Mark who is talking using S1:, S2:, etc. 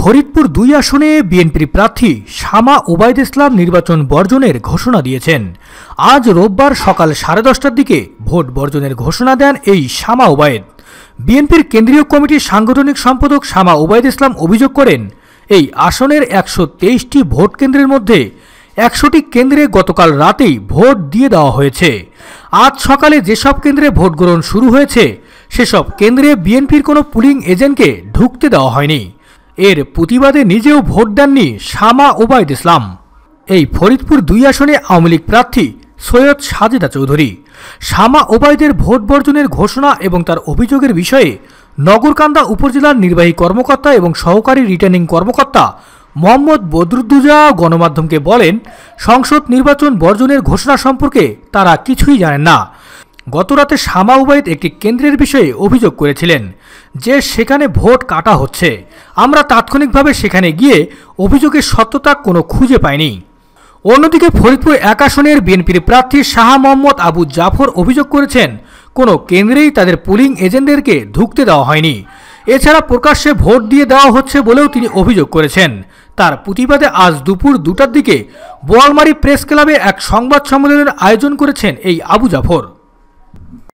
S1: ফরিদপুর দুই আসনে বিএনপির প্রার্থী শামা ওবায়দ ইসলাম নির্বাচন বর্জনের ঘোষণা দিয়েছেন আজ রোববার সকাল সাড়ে দশটার দিকে ভোট বর্জনের ঘোষণা দেন এই শামা ওবায়দ বিএনপির কেন্দ্রীয় কমিটির সাংগঠনিক সম্পাদক শামা ওবায়দ ইসলাম অভিযোগ করেন এই আসনের একশো তেইশটি ভোট কেন্দ্রের মধ্যে একশোটি কেন্দ্রে গতকাল রাতেই ভোট দিয়ে দেওয়া হয়েছে আজ সকালে যেসব কেন্দ্রে ভোট গ্রহণ শুরু হয়েছে সেসব কেন্দ্রে বিএনপির কোনো পুলিং এজেন্টকে ঢুকতে দেওয়া হয়নি এর প্রতিবাদে নিজেও ভোট দেননি শামা ওবায়দ ইসলাম এই ফরিদপুর দুই আসনে আওয়ামী লীগ প্রার্থী সৈয়দ সাজেদা চৌধুরী শামা ওবায়দের ভোট বর্জনের ঘোষণা এবং তার অভিযোগের বিষয়ে নগরকান্দা উপজেলার নির্বাহী কর্মকর্তা এবং সহকারী রিটার্নিং কর্মকর্তা মোহাম্মদ বদরুদ্দুজা গণমাধ্যমকে বলেন সংসদ নির্বাচন বর্জনের ঘোষণা সম্পর্কে তারা কিছুই জানেন না গতরাতে শামা উবাইদ একটি কেন্দ্রের বিষয়ে অভিযোগ করেছিলেন যে সেখানে ভোট কাটা হচ্ছে আমরা তাৎক্ষণিকভাবে সেখানে গিয়ে অভিযোগের সত্যতা কোনো খুঁজে পাইনি অন্যদিকে ফরিদপুর এক আসনের বিএনপির প্রার্থী শাহ মোহাম্মদ আবু জাফর অভিযোগ করেছেন কোনো কেন্দ্রেই তাদের পুলিং এজেন্টদেরকে ঢুকতে দেওয়া হয়নি এছাড়া প্রকাশ্যে ভোট দিয়ে দেওয়া হচ্ছে বলেও তিনি অভিযোগ করেছেন তার প্রতিবাদে আজ দুপুর দুটার দিকে বোয়ালমারি প্রেস ক্লাবে এক সংবাদ সম্মেলনের আয়োজন করেছেন এই আবু জাফর